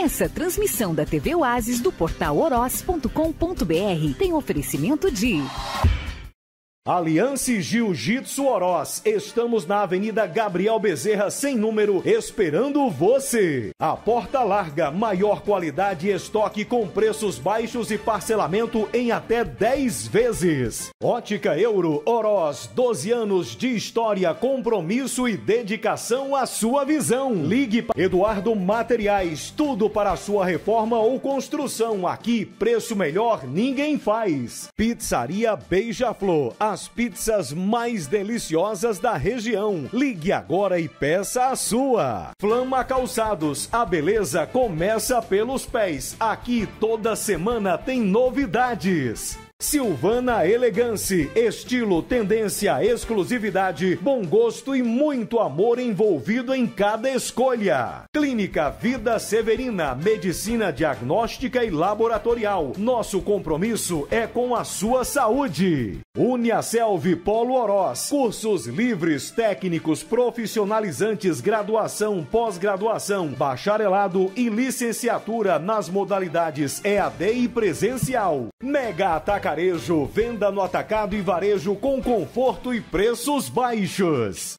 Essa transmissão da TV Oasis do portal oroz.com.br tem oferecimento de Aliança Jiu-Jitsu Oroz. Estamos na Avenida Gabriel Bezerra, sem número, esperando você. A porta larga, maior qualidade e estoque com preços baixos e parcelamento em até 10 vezes. Ótica Euro Oroz, 12 anos de história, compromisso e dedicação à sua visão. Ligue para Eduardo Materiais, tudo para sua reforma ou construção. Aqui, preço melhor ninguém faz. Pizzaria Beija-Flor. A as pizzas mais deliciosas da região. Ligue agora e peça a sua. Flama Calçados, a beleza começa pelos pés. Aqui toda semana tem novidades. Silvana Elegance, estilo, tendência, exclusividade, bom gosto e muito amor envolvido em cada escolha. Clínica Vida Severina, medicina diagnóstica e laboratorial. Nosso compromisso é com a sua saúde. Uniaselv Polo Oroz, cursos livres, técnicos, profissionalizantes, graduação, pós-graduação, bacharelado e licenciatura nas modalidades EAD e presencial. Mega Ataca Atacarejo, venda no atacado e varejo com conforto e preços baixos.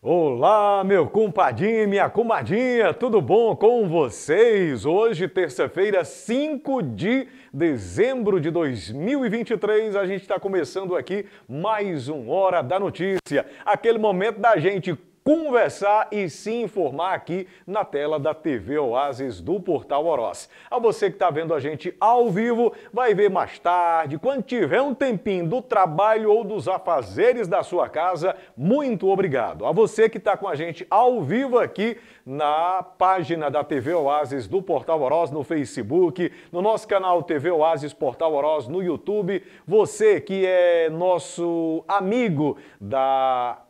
Olá, meu compadinho e minha comadinha, tudo bom com vocês? Hoje, terça-feira, 5 de dezembro de 2023, a gente está começando aqui mais um Hora da Notícia, aquele momento da gente conversar e se informar aqui na tela da TV Oasis do Portal Oroz. A você que está vendo a gente ao vivo, vai ver mais tarde, quando tiver um tempinho do trabalho ou dos afazeres da sua casa, muito obrigado. A você que está com a gente ao vivo aqui na página da TV Oasis do Portal Oroz no Facebook, no nosso canal TV Oasis Portal Oroz no YouTube, você que é nosso amigo da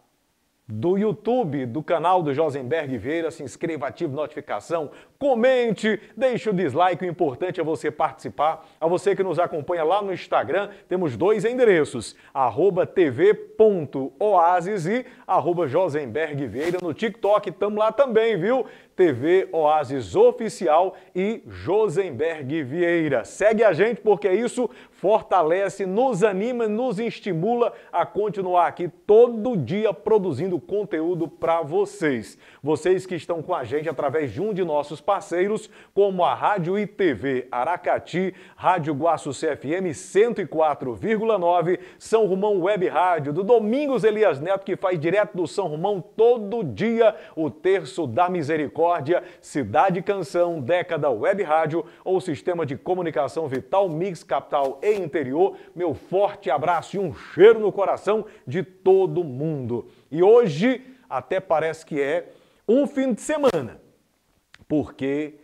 do YouTube, do canal do Josenberg Vieira. Se inscreva, ative notificação, comente, deixe o dislike. O importante é você participar. A você que nos acompanha lá no Instagram, temos dois endereços: tv.oasis e arroba Josenberg Vieira. No TikTok, estamos lá também, viu? TV Oasis Oficial e Josenberg Vieira. Segue a gente porque é isso fortalece, nos anima, nos estimula a continuar aqui todo dia produzindo conteúdo para vocês. Vocês que estão com a gente através de um de nossos parceiros, como a Rádio e TV Aracati, Rádio Guaço CFM 104,9, São Romão Web Rádio, do Domingos Elias Neto, que faz direto do São Romão todo dia o Terço da Misericórdia Concórdia, Cidade Canção, Década Web Rádio ou Sistema de Comunicação Vital Mix Capital e Interior, meu forte abraço e um cheiro no coração de todo mundo. E hoje até parece que é um fim de semana, porque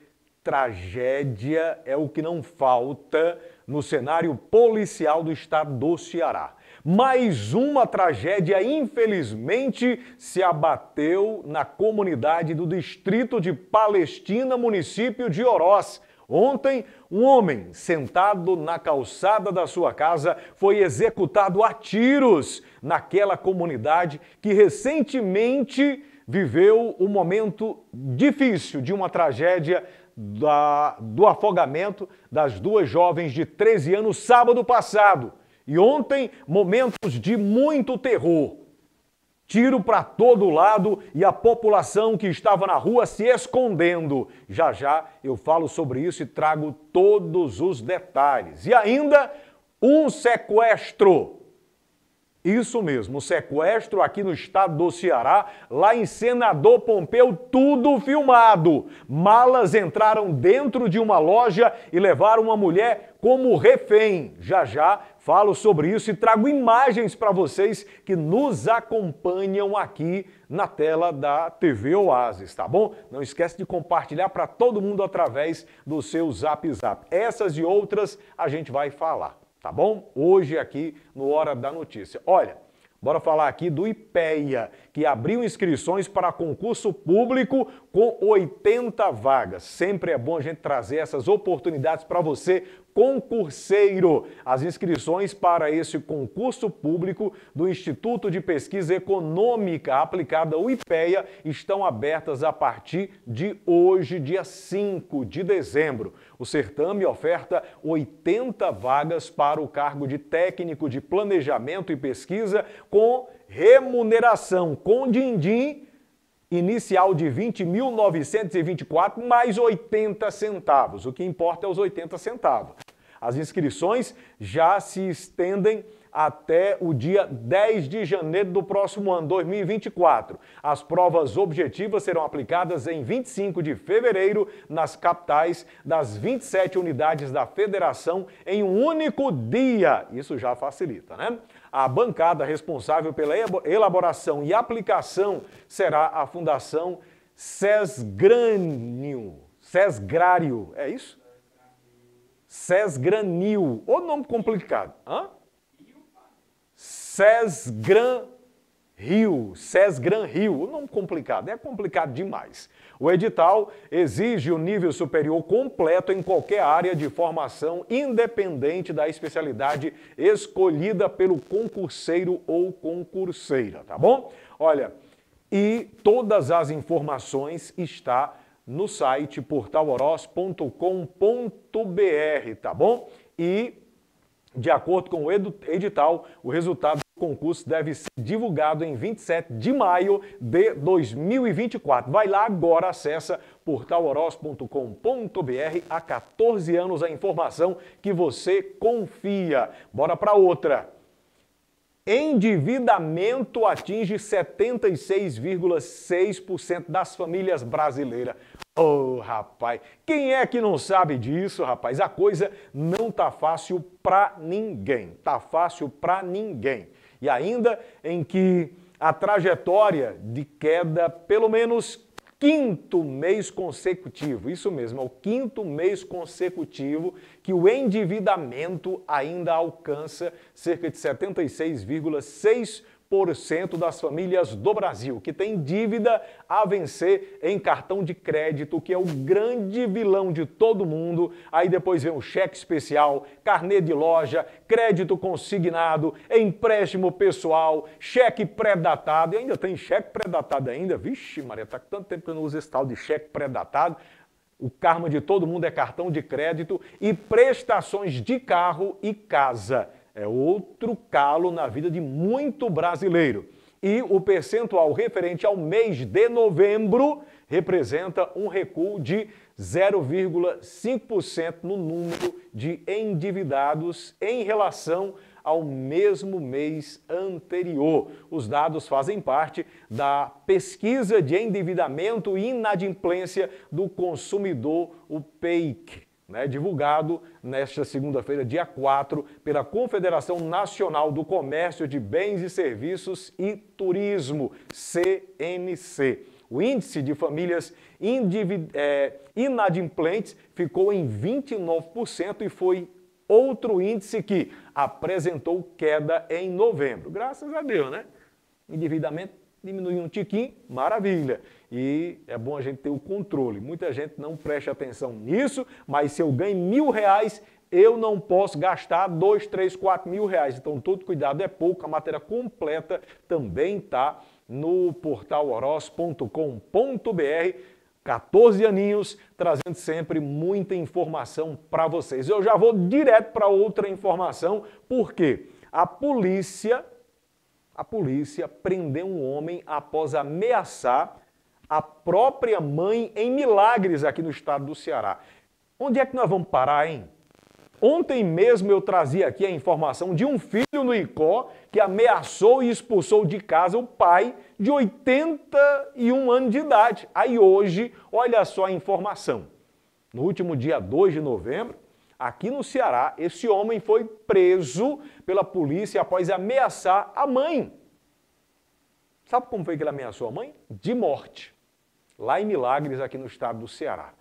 tragédia é o que não falta no cenário policial do estado do Ceará mais uma tragédia, infelizmente, se abateu na comunidade do distrito de Palestina, município de Oroz. Ontem, um homem sentado na calçada da sua casa foi executado a tiros naquela comunidade que recentemente viveu um momento difícil de uma tragédia da, do afogamento das duas jovens de 13 anos sábado passado. E ontem, momentos de muito terror. Tiro para todo lado e a população que estava na rua se escondendo. Já já eu falo sobre isso e trago todos os detalhes. E ainda um sequestro isso mesmo, sequestro aqui no estado do Ceará, lá em Senador Pompeu, tudo filmado. Malas entraram dentro de uma loja e levaram uma mulher como refém. Já já falo sobre isso e trago imagens para vocês que nos acompanham aqui na tela da TV Oasis, tá bom? Não esquece de compartilhar para todo mundo através do seu Zap Zap. Essas e outras a gente vai falar tá bom? Hoje aqui no Hora da Notícia. Olha, bora falar aqui do IPEA, que abriu inscrições para concurso público com 80 vagas. Sempre é bom a gente trazer essas oportunidades para você, concurseiro. As inscrições para esse concurso público do Instituto de Pesquisa Econômica Aplicada, o IPEA, estão abertas a partir de hoje, dia 5 de dezembro. O certame oferta 80 vagas para o cargo de técnico de planejamento e pesquisa com remuneração, com din-din inicial de 20.924 mais 80 centavos. O que importa é os 80 centavos. As inscrições já se estendem até o dia 10 de janeiro do próximo ano, 2024. As provas objetivas serão aplicadas em 25 de fevereiro nas capitais das 27 unidades da federação em um único dia. Isso já facilita, né? A bancada responsável pela elaboração e aplicação será a Fundação Sesgrânio. Sesgrário, é isso? Sesgranil. Ô nome complicado. Hã? Sesgran Rio, Sesgran Rio, o nome complicado, é complicado demais. O edital exige o um nível superior completo em qualquer área de formação, independente da especialidade escolhida pelo concurseiro ou concurseira, tá bom? Olha, e todas as informações estão no site portaloros.com.br, tá bom? E, de acordo com o edital, o resultado do concurso deve ser divulgado em 27 de maio de 2024. Vai lá agora, acessa portaloros.com.br. Há 14 anos a informação que você confia. Bora para outra. Endividamento atinge 76,6% das famílias brasileiras. Oh, rapaz, quem é que não sabe disso, rapaz? A coisa não tá fácil para ninguém. Tá fácil para ninguém. E ainda em que a trajetória de queda, pelo menos quinto mês consecutivo, isso mesmo, é o quinto mês consecutivo que o endividamento ainda alcança cerca de 76,6% 1% das famílias do Brasil que tem dívida a vencer em cartão de crédito, que é o grande vilão de todo mundo. Aí depois vem o cheque especial, carnê de loja, crédito consignado, empréstimo pessoal, cheque pré-datado. E ainda tem cheque pré-datado ainda. Vixe, Maria, tá tanto tempo que eu não uso esse tal de cheque pré-datado. O karma de todo mundo é cartão de crédito e prestações de carro e casa. É outro calo na vida de muito brasileiro. E o percentual referente ao mês de novembro representa um recuo de 0,5% no número de endividados em relação ao mesmo mês anterior. Os dados fazem parte da pesquisa de endividamento e inadimplência do consumidor, o PEIC, né, divulgado nesta segunda-feira, dia 4, pela Confederação Nacional do Comércio de Bens e Serviços e Turismo, CNC. O índice de famílias é, inadimplentes ficou em 29% e foi outro índice que apresentou queda em novembro. Graças a Deus, né? Endividamento diminuiu um tiquinho, maravilha. E é bom a gente ter o controle. Muita gente não presta atenção nisso, mas se eu ganho mil reais, eu não posso gastar dois, três, quatro mil reais. Então, todo cuidado é pouco. A matéria completa também está no portal oros.com.br. 14 aninhos, trazendo sempre muita informação para vocês. Eu já vou direto para outra informação, porque a polícia, a polícia prendeu um homem após ameaçar a própria mãe em milagres aqui no estado do Ceará. Onde é que nós vamos parar, hein? Ontem mesmo eu trazia aqui a informação de um filho no ICO que ameaçou e expulsou de casa o pai de 81 anos de idade. Aí hoje, olha só a informação. No último dia 2 de novembro, aqui no Ceará, esse homem foi preso pela polícia após ameaçar a mãe. Sabe como foi que ele ameaçou a mãe? De morte lá em Milagres, aqui no estado do Ceará.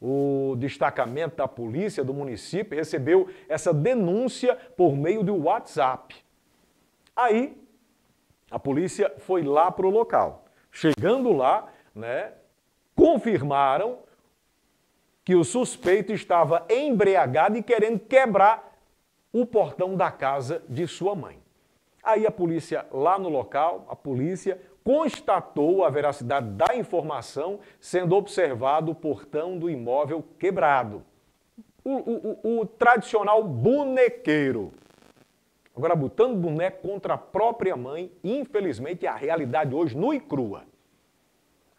O destacamento da polícia do município recebeu essa denúncia por meio do WhatsApp. Aí, a polícia foi lá para o local. Chegando lá, né, confirmaram que o suspeito estava embriagado e querendo quebrar o portão da casa de sua mãe. Aí a polícia lá no local, a polícia constatou a veracidade da informação, sendo observado o portão do imóvel quebrado. O, o, o tradicional bonequeiro. Agora, botando boneco contra a própria mãe, infelizmente é a realidade hoje nua e crua.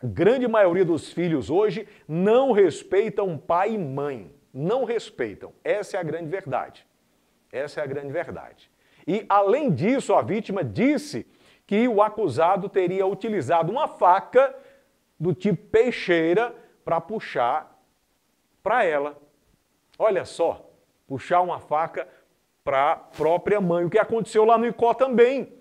A grande maioria dos filhos hoje não respeitam pai e mãe. Não respeitam. Essa é a grande verdade. Essa é a grande verdade. E, além disso, a vítima disse que o acusado teria utilizado uma faca do tipo peixeira para puxar para ela. Olha só, puxar uma faca para a própria mãe. O que aconteceu lá no Icó também.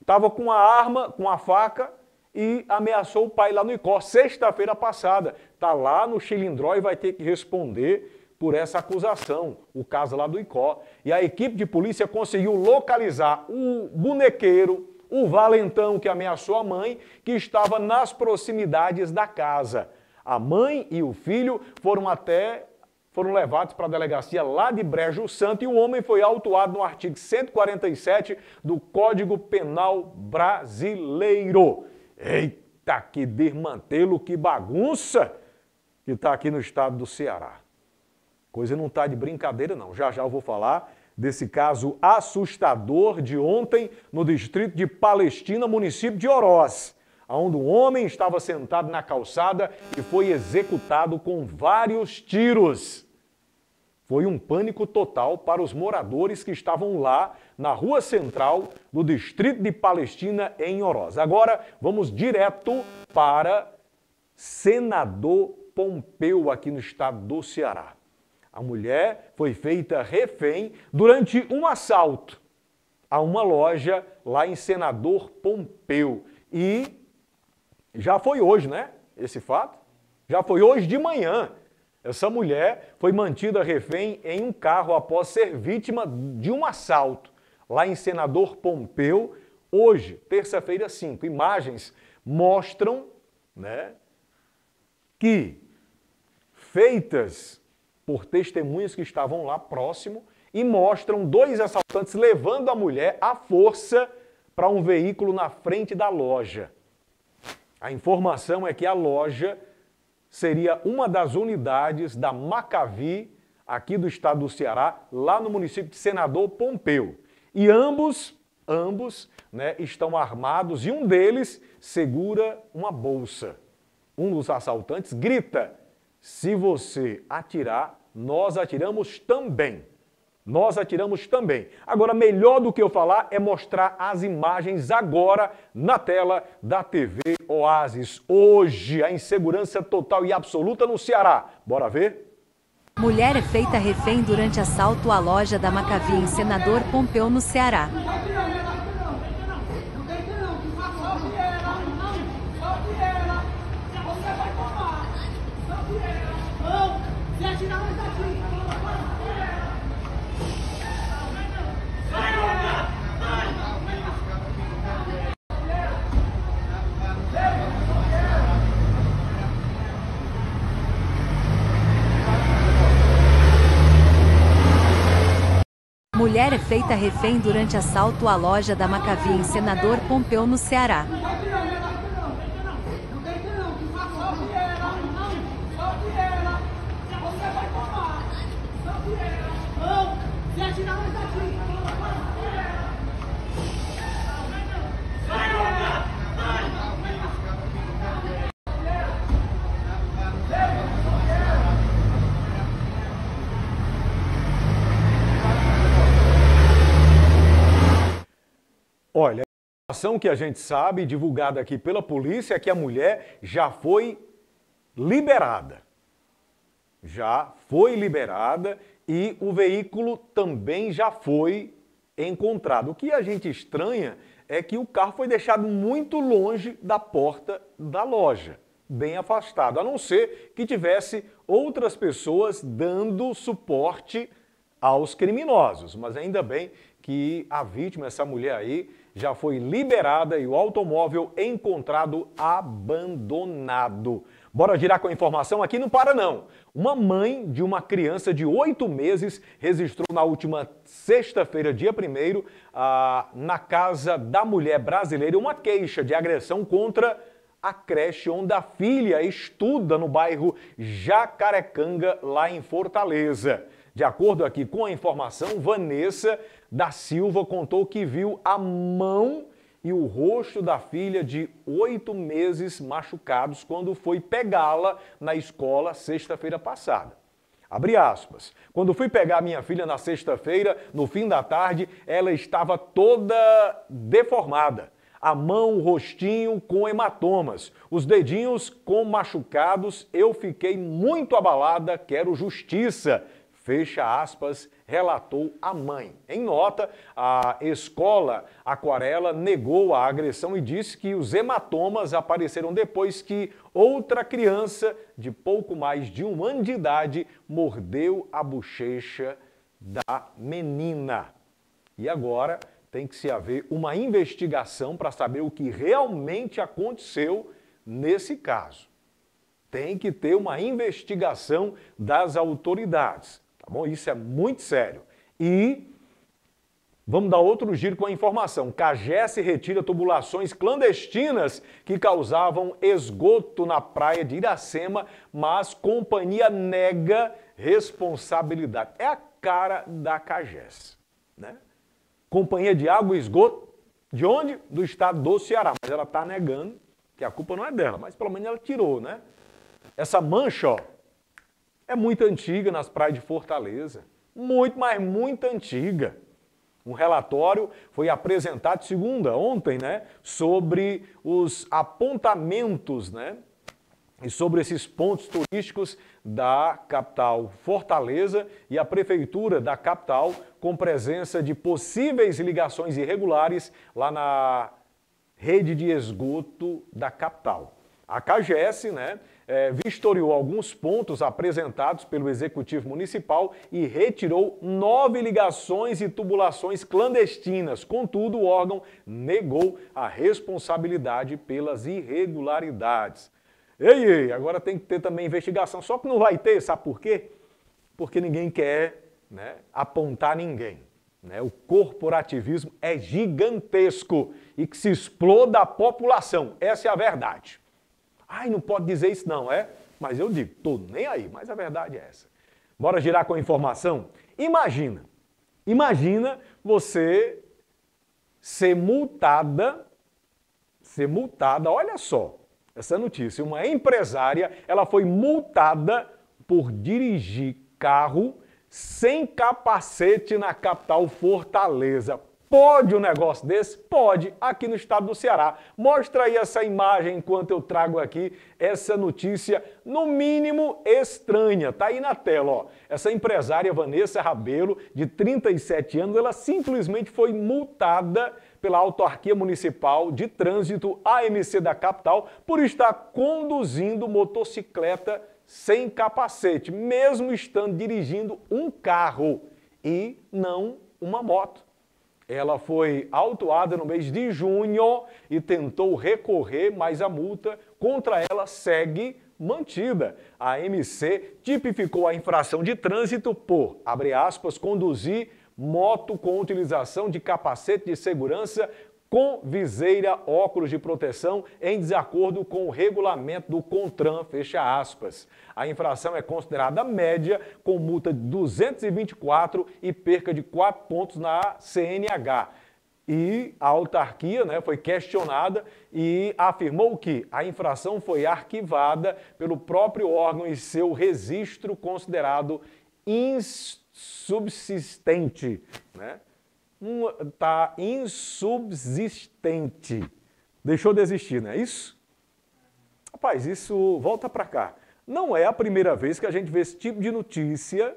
Estava com a arma, com a faca e ameaçou o pai lá no Icó, sexta-feira passada. Está lá no Chilindró e vai ter que responder por essa acusação, o caso lá do Icó. E a equipe de polícia conseguiu localizar o bonequeiro, o valentão que ameaçou a mãe, que estava nas proximidades da casa. A mãe e o filho foram até foram levados para a delegacia lá de Brejo Santo e o homem foi autuado no artigo 147 do Código Penal Brasileiro. Eita, que desmantelo, que bagunça que está aqui no estado do Ceará. Coisa não está de brincadeira, não. Já já eu vou falar desse caso assustador de ontem no distrito de Palestina, município de Oroz, onde um homem estava sentado na calçada e foi executado com vários tiros. Foi um pânico total para os moradores que estavam lá na rua central do distrito de Palestina, em Oroz. Agora vamos direto para Senador Pompeu, aqui no estado do Ceará. A mulher foi feita refém durante um assalto a uma loja lá em Senador Pompeu. E já foi hoje, né? Esse fato? Já foi hoje de manhã. Essa mulher foi mantida refém em um carro após ser vítima de um assalto lá em Senador Pompeu, hoje, terça-feira 5. Imagens mostram né, que, feitas por testemunhas que estavam lá próximo e mostram dois assaltantes levando a mulher à força para um veículo na frente da loja. A informação é que a loja seria uma das unidades da Macavi, aqui do estado do Ceará, lá no município de Senador Pompeu. E ambos, ambos, né, estão armados e um deles segura uma bolsa. Um dos assaltantes grita: se você atirar, nós atiramos também. Nós atiramos também. Agora, melhor do que eu falar é mostrar as imagens agora na tela da TV Oasis. Hoje, a insegurança total e absoluta no Ceará. Bora ver? Mulher é feita refém durante assalto à loja da Macavia em Senador Pompeu, no Ceará. Mulher é feita refém durante assalto à loja da Macavi em Senador Pompeu, no Ceará. Não, Olha, a informação que a gente sabe, divulgada aqui pela polícia, é que a mulher já foi liberada. Já foi liberada e o veículo também já foi encontrado. O que a gente estranha é que o carro foi deixado muito longe da porta da loja, bem afastado, a não ser que tivesse outras pessoas dando suporte aos criminosos. Mas ainda bem que a vítima, essa mulher aí, já foi liberada e o automóvel encontrado abandonado. Bora girar com a informação aqui, não para não. Uma mãe de uma criança de oito meses registrou na última sexta-feira, dia 1 ah, na casa da mulher brasileira, uma queixa de agressão contra a creche onde a filha estuda no bairro Jacarecanga, lá em Fortaleza. De acordo aqui com a informação, Vanessa da Silva contou que viu a mão e o rosto da filha de oito meses machucados quando foi pegá-la na escola sexta-feira passada. Abre aspas. Quando fui pegar minha filha na sexta-feira, no fim da tarde, ela estava toda deformada. A mão, o rostinho com hematomas, os dedinhos com machucados. Eu fiquei muito abalada, quero justiça, fecha aspas, relatou a mãe. Em nota, a escola Aquarela negou a agressão e disse que os hematomas apareceram depois que outra criança de pouco mais de um ano de idade mordeu a bochecha da menina. E agora tem que se haver uma investigação para saber o que realmente aconteceu nesse caso. Tem que ter uma investigação das autoridades. Tá bom? Isso é muito sério. E vamos dar outro giro com a informação. Cagesse retira tubulações clandestinas que causavam esgoto na praia de Iracema, mas companhia nega responsabilidade. É a cara da Cagesse, né? Companhia de Água e Esgoto, de onde? Do estado do Ceará. Mas ela está negando que a culpa não é dela, mas pelo menos ela tirou, né? Essa mancha, ó, é muito antiga nas praias de Fortaleza. Muito, mas muito antiga. Um relatório foi apresentado segunda, ontem, né, sobre os apontamentos, né, e sobre esses pontos turísticos da capital Fortaleza e a prefeitura da capital com presença de possíveis ligações irregulares lá na rede de esgoto da capital. A CAGES, né, é, vistoriou alguns pontos apresentados pelo Executivo Municipal e retirou nove ligações e tubulações clandestinas. Contudo, o órgão negou a responsabilidade pelas irregularidades. Ei, ei, agora tem que ter também investigação. Só que não vai ter, sabe por quê? Porque ninguém quer né, apontar ninguém. Né? O corporativismo é gigantesco e que se exploda a população. Essa é a verdade. Ai, não pode dizer isso não, é? Mas eu digo, tô nem aí, mas a verdade é essa. Bora girar com a informação? Imagina, imagina você ser multada, ser multada, olha só essa notícia, uma empresária, ela foi multada por dirigir carro sem capacete na capital Fortaleza. Pode um negócio desse? Pode, aqui no estado do Ceará. Mostra aí essa imagem enquanto eu trago aqui essa notícia, no mínimo estranha. Tá aí na tela, ó. Essa empresária Vanessa Rabelo, de 37 anos, ela simplesmente foi multada pela Autarquia Municipal de Trânsito AMC da capital por estar conduzindo motocicleta sem capacete, mesmo estando dirigindo um carro e não uma moto. Ela foi autuada no mês de junho e tentou recorrer, mas a multa contra ela segue mantida. A MC tipificou a infração de trânsito por, abre aspas, conduzir moto com utilização de capacete de segurança com viseira, óculos de proteção, em desacordo com o regulamento do CONTRAN, fecha aspas. A infração é considerada média, com multa de 224 e perca de 4 pontos na CNH. E a autarquia né, foi questionada e afirmou que a infração foi arquivada pelo próprio órgão e seu registro considerado insubsistente. Né? está insubsistente. Deixou de existir, não é isso? Rapaz, isso volta para cá. Não é a primeira vez que a gente vê esse tipo de notícia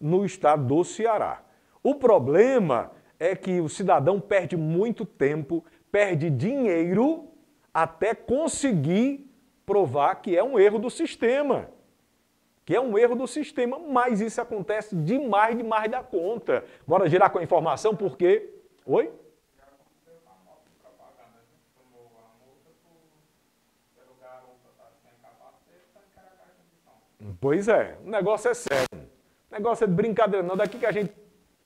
no estado do Ceará. O problema é que o cidadão perde muito tempo, perde dinheiro até conseguir provar que é um erro do sistema que é um erro do sistema, mas isso acontece demais, demais da conta. Bora girar com a informação, porque... Oi? Pois é, o negócio é sério. O negócio é de brincadeira, não. Daqui que a gente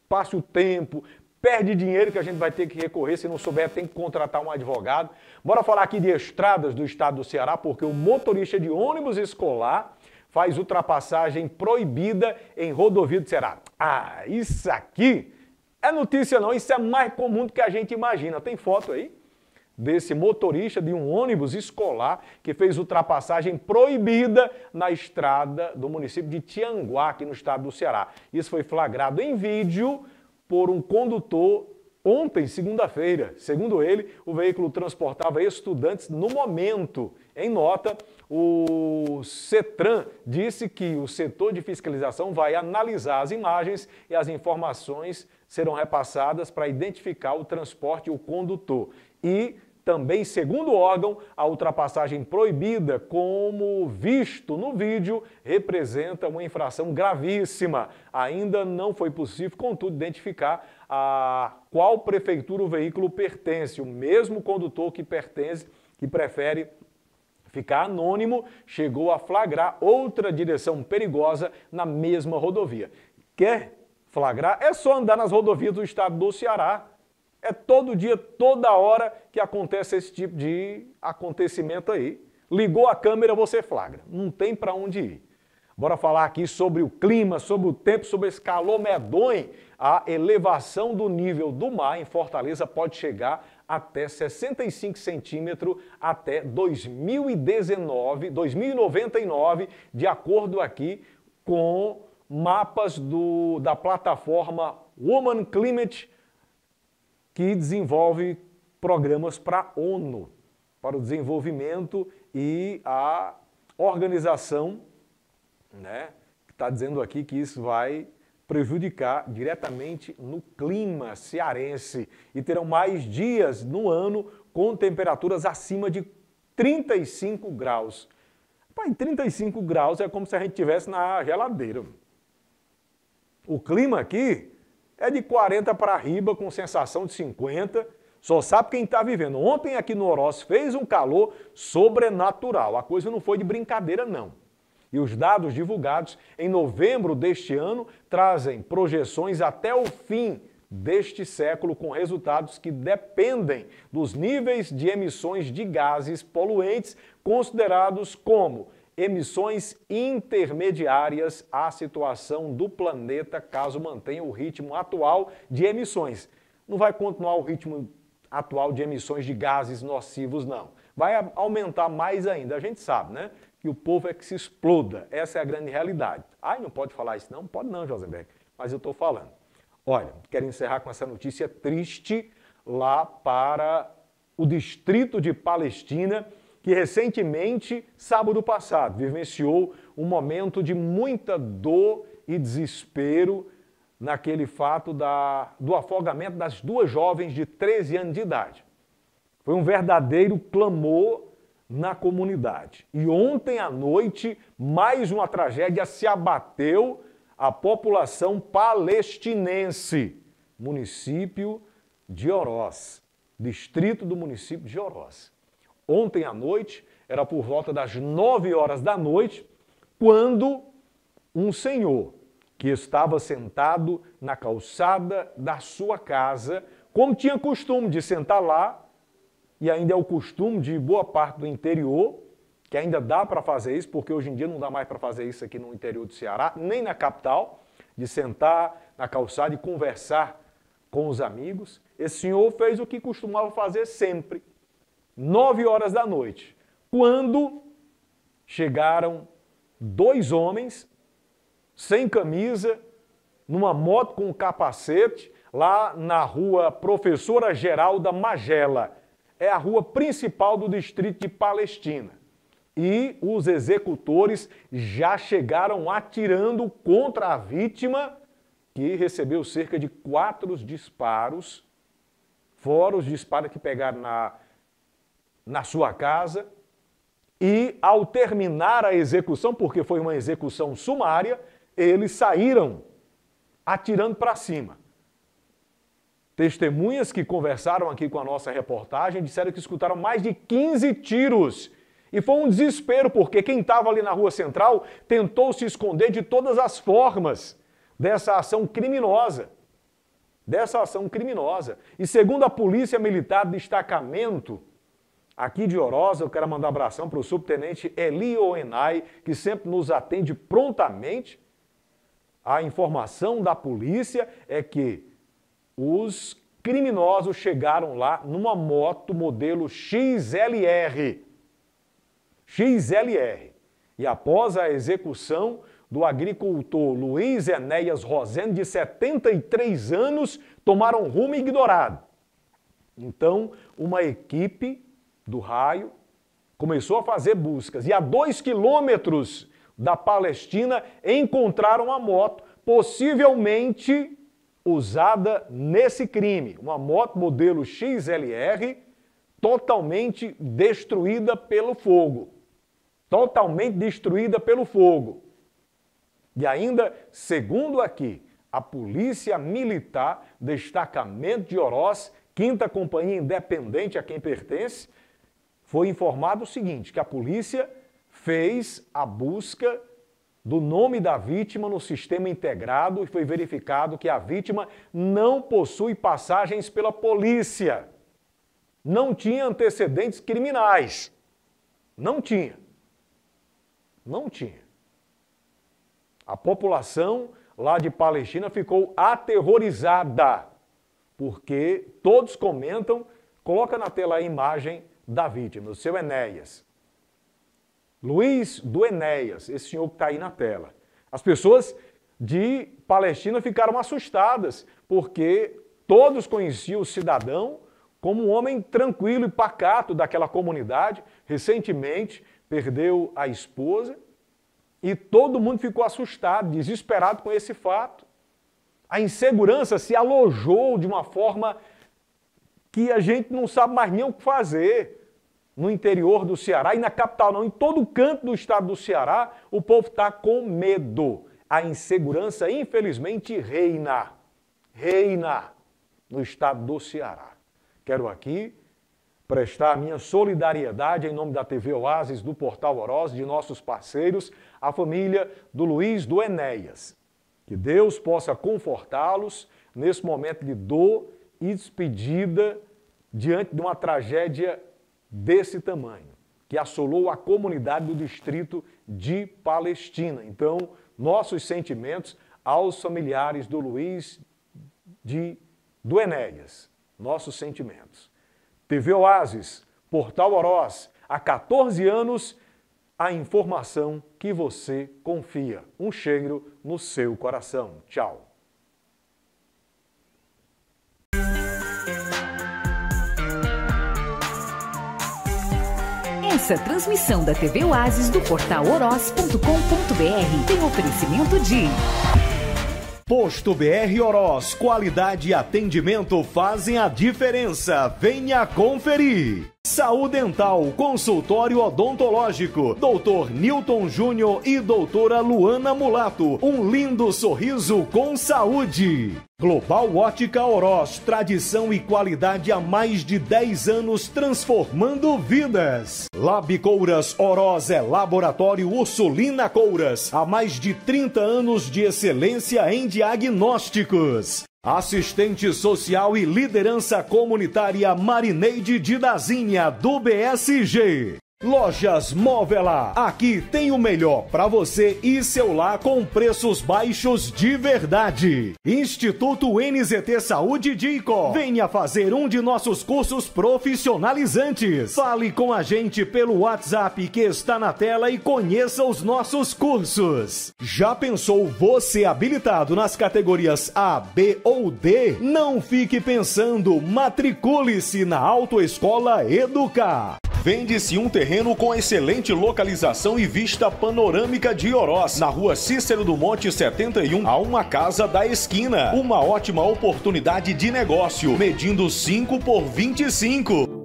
passa o tempo, perde dinheiro que a gente vai ter que recorrer, se não souber tem que contratar um advogado. Bora falar aqui de estradas do estado do Ceará, porque o motorista de ônibus escolar faz ultrapassagem proibida em rodovia do Ceará. Ah, isso aqui é notícia não, isso é mais comum do que a gente imagina. Tem foto aí desse motorista de um ônibus escolar que fez ultrapassagem proibida na estrada do município de Tianguá, aqui no estado do Ceará. Isso foi flagrado em vídeo por um condutor Ontem, segunda-feira, segundo ele, o veículo transportava estudantes no momento. Em nota, o CETRAN disse que o setor de fiscalização vai analisar as imagens e as informações serão repassadas para identificar o transporte e o condutor. E também, segundo o órgão, a ultrapassagem proibida, como visto no vídeo, representa uma infração gravíssima. Ainda não foi possível, contudo, identificar a qual prefeitura o veículo pertence. O mesmo condutor que pertence, e prefere ficar anônimo, chegou a flagrar outra direção perigosa na mesma rodovia. Quer flagrar? É só andar nas rodovias do estado do Ceará. É todo dia, toda hora que acontece esse tipo de acontecimento aí. Ligou a câmera, você flagra. Não tem para onde ir. Bora falar aqui sobre o clima, sobre o tempo, sobre esse calor medonho. A elevação do nível do mar em Fortaleza pode chegar até 65 centímetros até 2019, 2099, de acordo aqui com mapas do, da plataforma Woman Climate, que desenvolve programas para a ONU, para o desenvolvimento e a organização, né? Está dizendo aqui que isso vai prejudicar diretamente no clima cearense e terão mais dias no ano com temperaturas acima de 35 graus. Pai, 35 graus é como se a gente tivesse na geladeira. O clima aqui é de 40 para riba, com sensação de 50. Só sabe quem está vivendo. Ontem aqui no Oroz fez um calor sobrenatural. A coisa não foi de brincadeira, não. E os dados divulgados em novembro deste ano trazem projeções até o fim deste século com resultados que dependem dos níveis de emissões de gases poluentes considerados como emissões intermediárias à situação do planeta caso mantenha o ritmo atual de emissões. Não vai continuar o ritmo atual de emissões de gases nocivos não. Vai aumentar mais ainda, a gente sabe, né? e o povo é que se exploda. Essa é a grande realidade. Ai, não pode falar isso. Não, pode não, Josenberg. Mas eu estou falando. Olha, quero encerrar com essa notícia triste lá para o distrito de Palestina, que recentemente, sábado passado, vivenciou um momento de muita dor e desespero naquele fato da, do afogamento das duas jovens de 13 anos de idade. Foi um verdadeiro clamor na comunidade. E ontem à noite, mais uma tragédia se abateu a população palestinense, município de Oroz, distrito do município de Oroz. Ontem à noite, era por volta das 9 horas da noite, quando um senhor que estava sentado na calçada da sua casa, como tinha costume de sentar lá, e ainda é o costume de boa parte do interior, que ainda dá para fazer isso, porque hoje em dia não dá mais para fazer isso aqui no interior do Ceará, nem na capital, de sentar na calçada e conversar com os amigos. Esse senhor fez o que costumava fazer sempre, nove horas da noite, quando chegaram dois homens sem camisa, numa moto com capacete, lá na rua Professora Geralda Magela, é a rua principal do distrito de Palestina. E os executores já chegaram atirando contra a vítima, que recebeu cerca de quatro disparos, fora os disparos que pegaram na, na sua casa. E ao terminar a execução, porque foi uma execução sumária, eles saíram atirando para cima. Testemunhas que conversaram aqui com a nossa reportagem disseram que escutaram mais de 15 tiros. E foi um desespero, porque quem estava ali na rua central tentou se esconder de todas as formas dessa ação criminosa. Dessa ação criminosa. E segundo a Polícia Militar Destacamento, aqui de Orosa, eu quero mandar um abração para o subtenente Eli Oenai que sempre nos atende prontamente. A informação da polícia é que os criminosos chegaram lá numa moto modelo XLR. XLR. E após a execução do agricultor Luiz Enéas Rosen, de 73 anos, tomaram rumo ignorado. Então, uma equipe do raio começou a fazer buscas. E a dois quilômetros da Palestina encontraram a moto, possivelmente usada nesse crime. Uma moto modelo XLR totalmente destruída pelo fogo. Totalmente destruída pelo fogo. E ainda, segundo aqui, a Polícia Militar, destacamento de Oroz, quinta companhia independente a quem pertence, foi informado o seguinte, que a polícia fez a busca do nome da vítima no sistema integrado e foi verificado que a vítima não possui passagens pela polícia. Não tinha antecedentes criminais. Não tinha. Não tinha. A população lá de Palestina ficou aterrorizada, porque todos comentam, coloca na tela a imagem da vítima, o seu Enéas. Luiz do Enéas, esse senhor que está aí na tela. As pessoas de Palestina ficaram assustadas, porque todos conheciam o cidadão como um homem tranquilo e pacato daquela comunidade. Recentemente perdeu a esposa e todo mundo ficou assustado, desesperado com esse fato. A insegurança se alojou de uma forma que a gente não sabe mais nem o que fazer no interior do Ceará e na capital não, em todo canto do estado do Ceará, o povo está com medo. A insegurança, infelizmente, reina. Reina no estado do Ceará. Quero aqui prestar minha solidariedade em nome da TV Oasis, do Portal Oroz, de nossos parceiros, a família do Luiz do Enéas. Que Deus possa confortá-los nesse momento de dor e despedida diante de uma tragédia desse tamanho, que assolou a comunidade do distrito de Palestina. Então, nossos sentimentos aos familiares do Luiz de do Enéas, nossos sentimentos. TV Oasis, Portal Oroz, há 14 anos a informação que você confia. Um cheiro no seu coração. Tchau. Essa transmissão da TV Oasis do portal oroz.com.br tem oferecimento de. Posto BR Oroz, qualidade e atendimento fazem a diferença. Venha conferir. Saúde Dental, consultório odontológico, Dr. Newton Júnior e doutora Luana Mulato. Um lindo sorriso com saúde. Global Ótica Oroz, tradição e qualidade há mais de 10 anos transformando vidas. Lab Couras Oroz é laboratório Ursulina Couras, há mais de 30 anos de excelência em diagnósticos. Assistente social e liderança comunitária Marineide Didazinha, do BSG. Lojas Móvela, aqui tem o melhor para você e seu lar com preços baixos de verdade. Instituto NZT Saúde Dico, venha fazer um de nossos cursos profissionalizantes. Fale com a gente pelo WhatsApp que está na tela e conheça os nossos cursos. Já pensou você habilitado nas categorias A, B ou D? Não fique pensando, matricule-se na Autoescola Educar. Vende-se um terreno com excelente localização e vista panorâmica de Oroz, na rua Cícero do Monte 71, a uma casa da esquina. Uma ótima oportunidade de negócio, medindo 5 por 25.